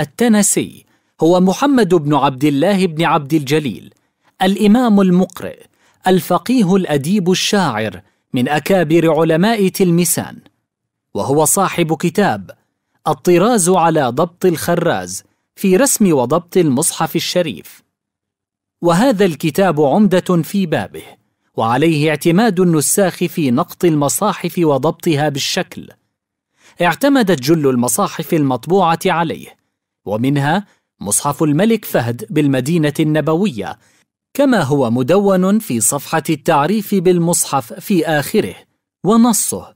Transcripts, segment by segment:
التنسي هو محمد بن عبد الله بن عبد الجليل الامام المقرئ الفقيه الاديب الشاعر من اكابر علماء تلمسان وهو صاحب كتاب الطراز على ضبط الخراز في رسم وضبط المصحف الشريف وهذا الكتاب عمده في بابه وعليه اعتماد النساخ في نقط المصاحف وضبطها بالشكل اعتمدت جل المصاحف المطبوعه عليه ومنها مصحف الملك فهد بالمدينة النبوية كما هو مدون في صفحة التعريف بالمصحف في آخره ونصه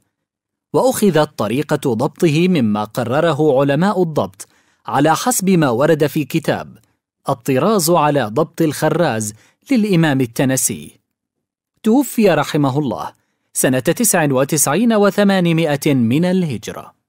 وأخذت طريقة ضبطه مما قرره علماء الضبط على حسب ما ورد في كتاب الطراز على ضبط الخراز للإمام التنسي توفي رحمه الله سنة 99 وثمانمائة من الهجرة